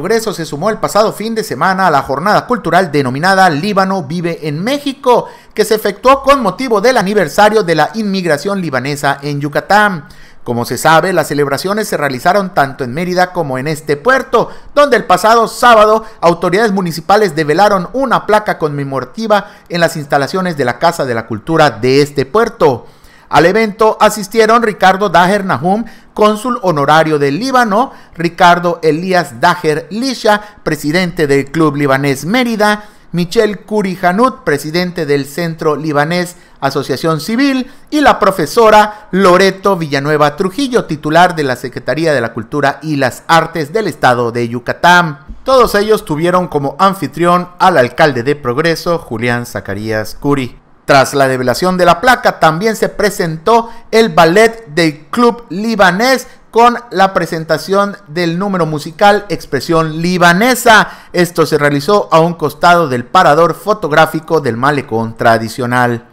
Progreso se sumó el pasado fin de semana a la jornada cultural denominada Líbano Vive en México, que se efectuó con motivo del aniversario de la inmigración libanesa en Yucatán. Como se sabe, las celebraciones se realizaron tanto en Mérida como en este puerto, donde el pasado sábado autoridades municipales develaron una placa conmemorativa en las instalaciones de la Casa de la Cultura de este puerto. Al evento asistieron Ricardo Daher Nahum, cónsul honorario del Líbano, Ricardo Elías Dajer Lisha, presidente del Club Libanés Mérida, Michelle Curi Hanout, presidente del Centro Libanés Asociación Civil, y la profesora Loreto Villanueva Trujillo, titular de la Secretaría de la Cultura y las Artes del Estado de Yucatán. Todos ellos tuvieron como anfitrión al alcalde de Progreso, Julián Zacarías Curi. Tras la develación de la placa, también se presentó el ballet club libanés con la presentación del número musical Expresión Libanesa. Esto se realizó a un costado del parador fotográfico del malecón tradicional.